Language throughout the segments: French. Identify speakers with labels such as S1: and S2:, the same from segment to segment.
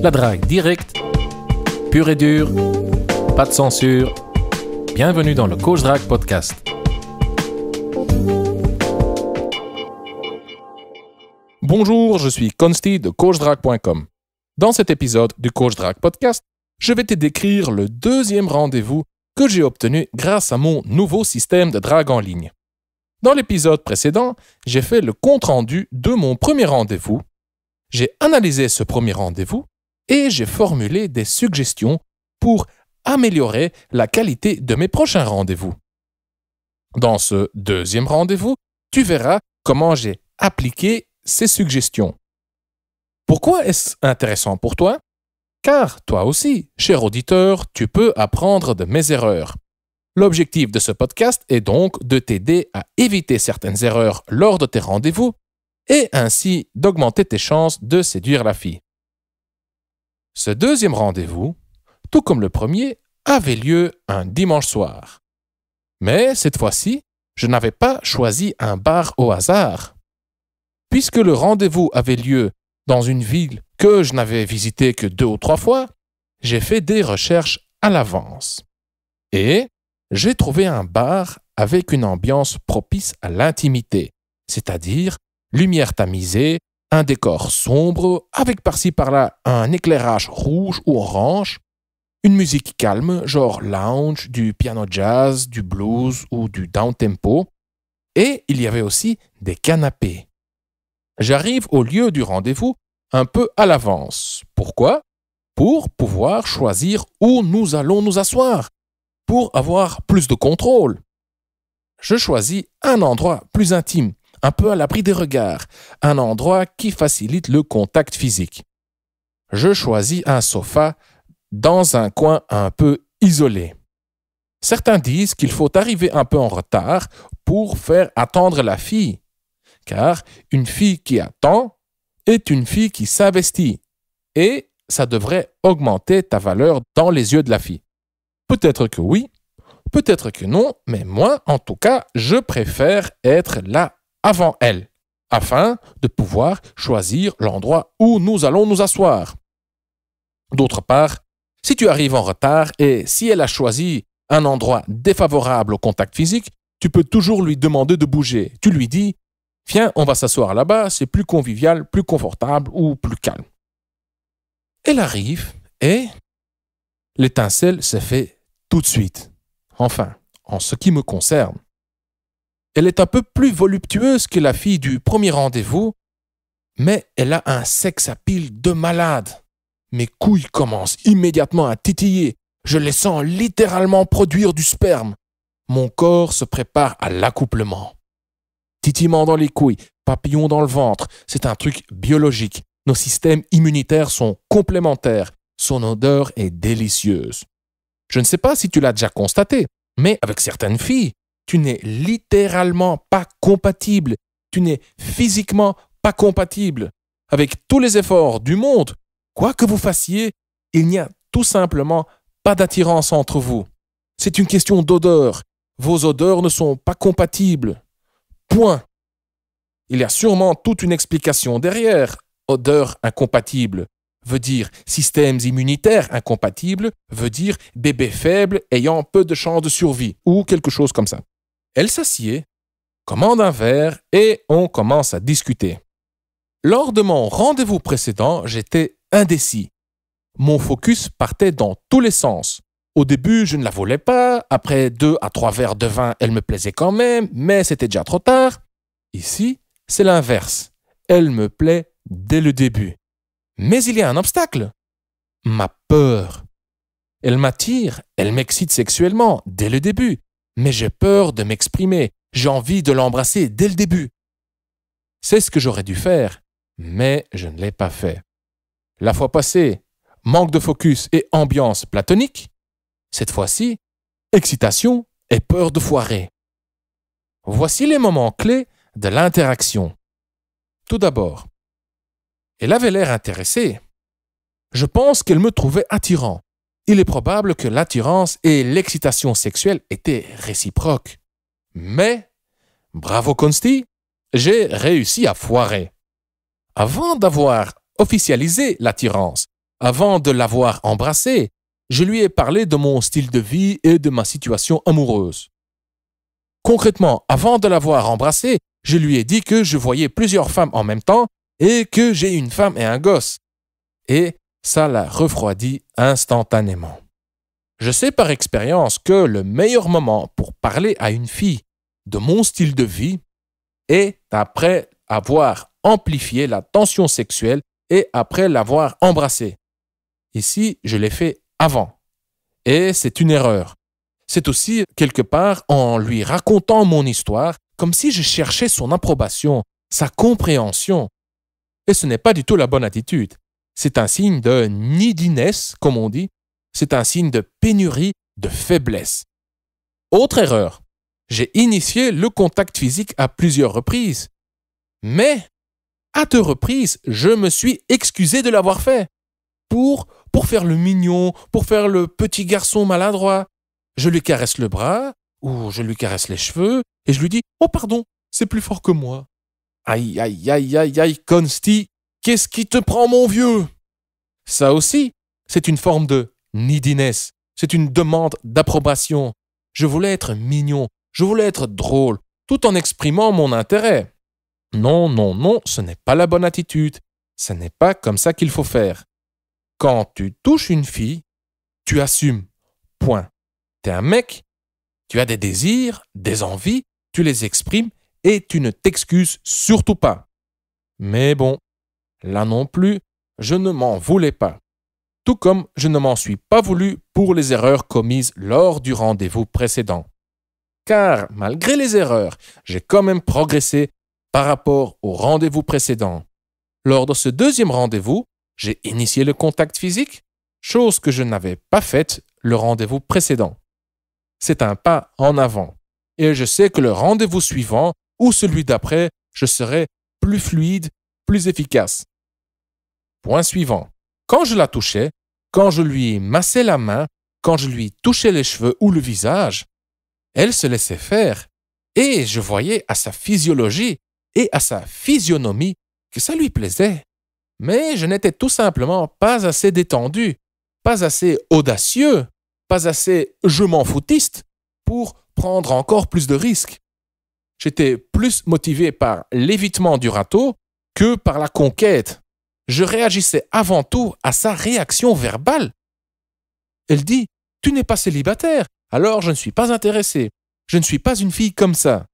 S1: La drague directe, pure et dure, pas de censure. Bienvenue dans le Coach Drag Podcast. Bonjour, je suis Consti de CoachDrag.com. Dans cet épisode du Coach Drag Podcast, je vais te décrire le deuxième rendez-vous que j'ai obtenu grâce à mon nouveau système de drague en ligne. Dans l'épisode précédent, j'ai fait le compte-rendu de mon premier rendez-vous. J'ai analysé ce premier rendez-vous et j'ai formulé des suggestions pour améliorer la qualité de mes prochains rendez-vous. Dans ce deuxième rendez-vous, tu verras comment j'ai appliqué ces suggestions. Pourquoi est-ce intéressant pour toi Car toi aussi, cher auditeur, tu peux apprendre de mes erreurs. L'objectif de ce podcast est donc de t'aider à éviter certaines erreurs lors de tes rendez-vous et ainsi d'augmenter tes chances de séduire la fille. Ce deuxième rendez-vous, tout comme le premier, avait lieu un dimanche soir. Mais cette fois-ci, je n'avais pas choisi un bar au hasard. Puisque le rendez-vous avait lieu dans une ville que je n'avais visitée que deux ou trois fois, j'ai fait des recherches à l'avance. Et j'ai trouvé un bar avec une ambiance propice à l'intimité, c'est-à-dire lumière tamisée, un décor sombre, avec par-ci par-là un éclairage rouge ou orange, une musique calme, genre lounge, du piano jazz, du blues ou du down tempo, et il y avait aussi des canapés. J'arrive au lieu du rendez-vous un peu à l'avance. Pourquoi Pour pouvoir choisir où nous allons nous asseoir, pour avoir plus de contrôle. Je choisis un endroit plus intime, un peu à l'abri des regards, un endroit qui facilite le contact physique. Je choisis un sofa dans un coin un peu isolé. Certains disent qu'il faut arriver un peu en retard pour faire attendre la fille, car une fille qui attend est une fille qui s'investit, et ça devrait augmenter ta valeur dans les yeux de la fille. Peut-être que oui, peut-être que non, mais moi, en tout cas, je préfère être là avant elle, afin de pouvoir choisir l'endroit où nous allons nous asseoir. D'autre part, si tu arrives en retard et si elle a choisi un endroit défavorable au contact physique, tu peux toujours lui demander de bouger. Tu lui dis Viens, on va s'asseoir là-bas, c'est plus convivial, plus confortable ou plus calme. Elle arrive et l'étincelle se fait tout de suite. Enfin, en ce qui me concerne. Elle est un peu plus voluptueuse que la fille du premier rendez-vous, mais elle a un sexe à pile de malade. Mes couilles commencent immédiatement à titiller. Je les sens littéralement produire du sperme. Mon corps se prépare à l'accouplement. Titillement dans les couilles, papillon dans le ventre, c'est un truc biologique. Nos systèmes immunitaires sont complémentaires. Son odeur est délicieuse. Je ne sais pas si tu l'as déjà constaté, mais avec certaines filles, tu n'es littéralement pas compatible, tu n'es physiquement pas compatible. Avec tous les efforts du monde, quoi que vous fassiez, il n'y a tout simplement pas d'attirance entre vous. C'est une question d'odeur. Vos odeurs ne sont pas compatibles. Point. Il y a sûrement toute une explication derrière. Odeur incompatible veut dire systèmes immunitaires incompatibles, veut dire bébé faible ayant peu de chances de survie, ou quelque chose comme ça. Elle s'assied, commande un verre et on commence à discuter. Lors de mon rendez-vous précédent, j'étais indécis. Mon focus partait dans tous les sens. Au début, je ne la voulais pas. Après deux à trois verres de vin, elle me plaisait quand même, mais c'était déjà trop tard. Ici, c'est l'inverse. Elle me plaît dès le début. Mais il y a un obstacle. Ma peur. Elle m'attire, elle m'excite sexuellement dès le début, mais j'ai peur de m'exprimer, j'ai envie de l'embrasser dès le début. C'est ce que j'aurais dû faire, mais je ne l'ai pas fait. La fois passée, manque de focus et ambiance platonique. Cette fois-ci, excitation et peur de foirer. Voici les moments clés de l'interaction. Tout d'abord, elle avait l'air intéressée. Je pense qu'elle me trouvait attirant il est probable que l'attirance et l'excitation sexuelle étaient réciproques. Mais, bravo Consti, j'ai réussi à foirer. Avant d'avoir officialisé l'attirance, avant de l'avoir embrassée, je lui ai parlé de mon style de vie et de ma situation amoureuse. Concrètement, avant de l'avoir embrassée, je lui ai dit que je voyais plusieurs femmes en même temps et que j'ai une femme et un gosse. Et ça la refroidit instantanément. Je sais par expérience que le meilleur moment pour parler à une fille de mon style de vie est après avoir amplifié la tension sexuelle et après l'avoir embrassée. Ici, je l'ai fait avant. Et c'est une erreur. C'est aussi, quelque part, en lui racontant mon histoire, comme si je cherchais son approbation, sa compréhension. Et ce n'est pas du tout la bonne attitude. C'est un signe de neediness, comme on dit. C'est un signe de pénurie, de faiblesse. Autre erreur, j'ai initié le contact physique à plusieurs reprises. Mais, à deux reprises, je me suis excusé de l'avoir fait. Pour, pour faire le mignon, pour faire le petit garçon maladroit. Je lui caresse le bras, ou je lui caresse les cheveux, et je lui dis Oh, pardon, c'est plus fort que moi. Aïe, aïe, aïe, aïe, aïe, Consti, Qu'est-ce qui te prend, mon vieux Ça aussi, c'est une forme de neediness. C'est une demande d'approbation. Je voulais être mignon, je voulais être drôle, tout en exprimant mon intérêt. Non, non, non, ce n'est pas la bonne attitude. Ce n'est pas comme ça qu'il faut faire. Quand tu touches une fille, tu assumes. Point. T'es un mec, tu as des désirs, des envies, tu les exprimes et tu ne t'excuses surtout pas. Mais bon, Là non plus, je ne m'en voulais pas. Tout comme je ne m'en suis pas voulu pour les erreurs commises lors du rendez-vous précédent. Car, malgré les erreurs, j'ai quand même progressé par rapport au rendez-vous précédent. Lors de ce deuxième rendez-vous, j'ai initié le contact physique, chose que je n'avais pas faite le rendez-vous précédent. C'est un pas en avant. Et je sais que le rendez-vous suivant ou celui d'après, je serai plus fluide, plus efficace suivant. Quand je la touchais, quand je lui massais la main, quand je lui touchais les cheveux ou le visage, elle se laissait faire, et je voyais à sa physiologie et à sa physionomie que ça lui plaisait. Mais je n'étais tout simplement pas assez détendu, pas assez audacieux, pas assez je m'en foutiste pour prendre encore plus de risques. J'étais plus motivé par l'évitement du râteau que par la conquête je réagissais avant tout à sa réaction verbale. Elle dit Tu n'es pas célibataire, alors je ne suis pas intéressé. Je ne suis pas une fille comme ça.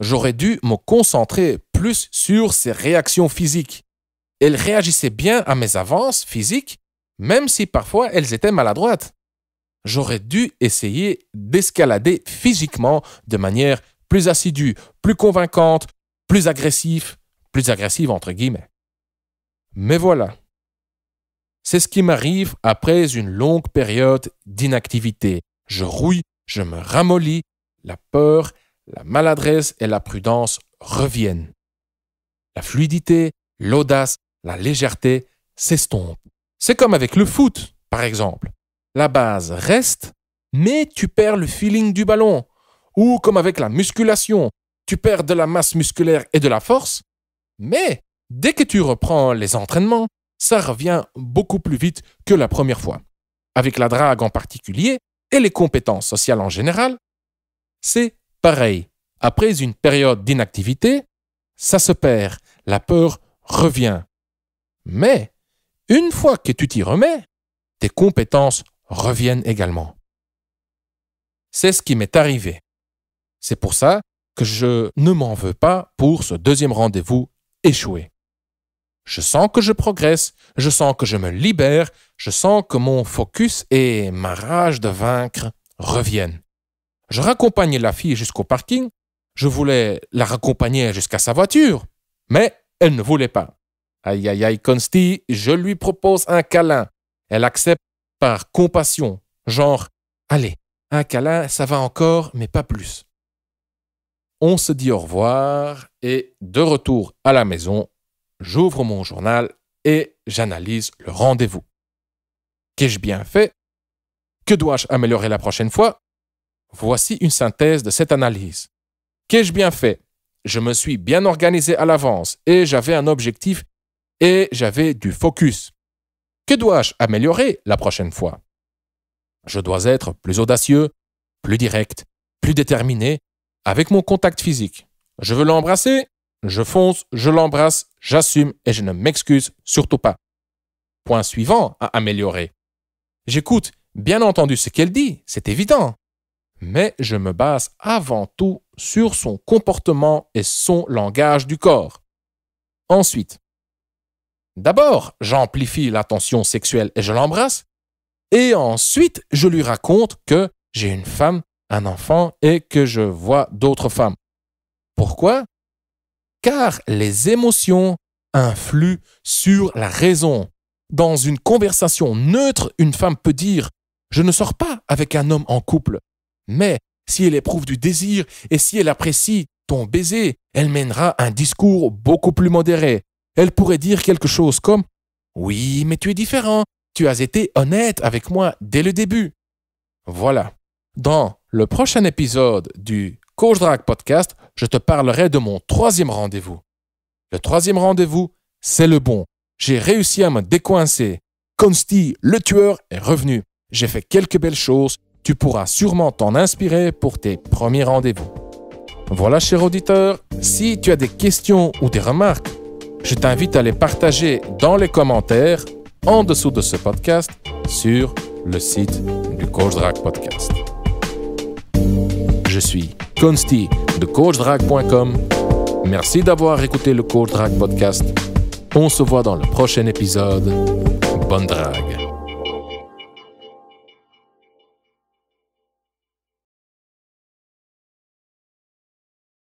S1: J'aurais dû me concentrer plus sur ses réactions physiques. Elle réagissait bien à mes avances physiques, même si parfois elles étaient maladroites. J'aurais dû essayer d'escalader physiquement de manière plus assidue, plus convaincante, plus agressive, plus agressive entre guillemets. Mais voilà. C'est ce qui m'arrive après une longue période d'inactivité. Je rouille, je me ramollis, la peur, la maladresse et la prudence reviennent. La fluidité, l'audace, la légèreté s'estompent. C'est comme avec le foot, par exemple. La base reste, mais tu perds le feeling du ballon. Ou comme avec la musculation, tu perds de la masse musculaire et de la force, mais Dès que tu reprends les entraînements, ça revient beaucoup plus vite que la première fois. Avec la drague en particulier et les compétences sociales en général, c'est pareil. Après une période d'inactivité, ça se perd, la peur revient. Mais une fois que tu t'y remets, tes compétences reviennent également. C'est ce qui m'est arrivé. C'est pour ça que je ne m'en veux pas pour ce deuxième rendez-vous échoué. Je sens que je progresse, je sens que je me libère, je sens que mon focus et ma rage de vaincre reviennent. Je raccompagne la fille jusqu'au parking, je voulais la raccompagner jusqu'à sa voiture, mais elle ne voulait pas. Aïe aïe aïe, Consti, je lui propose un câlin. Elle accepte par compassion, genre, allez, un câlin, ça va encore, mais pas plus. On se dit au revoir et de retour à la maison, j'ouvre mon journal et j'analyse le rendez-vous. Qu'ai-je bien fait Que dois-je améliorer la prochaine fois Voici une synthèse de cette analyse. Qu'ai-je bien fait Je me suis bien organisé à l'avance et j'avais un objectif et j'avais du focus. Que dois-je améliorer la prochaine fois Je dois être plus audacieux, plus direct, plus déterminé avec mon contact physique. Je veux l'embrasser, je fonce, je l'embrasse, j'assume et je ne m'excuse surtout pas. Point suivant à améliorer. J'écoute bien entendu ce qu'elle dit, c'est évident. Mais je me base avant tout sur son comportement et son langage du corps. Ensuite, d'abord, j'amplifie l'attention sexuelle et je l'embrasse. Et ensuite, je lui raconte que j'ai une femme, un enfant et que je vois d'autres femmes. Pourquoi car les émotions influent sur la raison. Dans une conversation neutre, une femme peut dire ⁇ Je ne sors pas avec un homme en couple ⁇ mais si elle éprouve du désir et si elle apprécie ton baiser, elle mènera un discours beaucoup plus modéré. Elle pourrait dire quelque chose comme ⁇ Oui, mais tu es différent, tu as été honnête avec moi dès le début ⁇ Voilà. Dans le prochain épisode du Coach Drag Podcast, je te parlerai de mon troisième rendez-vous. Le troisième rendez-vous, c'est le bon. J'ai réussi à me décoincer. Consti, le tueur, est revenu. J'ai fait quelques belles choses. Tu pourras sûrement t'en inspirer pour tes premiers rendez-vous. Voilà, cher auditeur, si tu as des questions ou des remarques, je t'invite à les partager dans les commentaires en dessous de ce podcast sur le site du Coach Podcast. Je suis Consti, de coachdrag.com. Merci d'avoir écouté le Coach Drag Podcast. On se voit dans le prochain épisode. Bonne drague.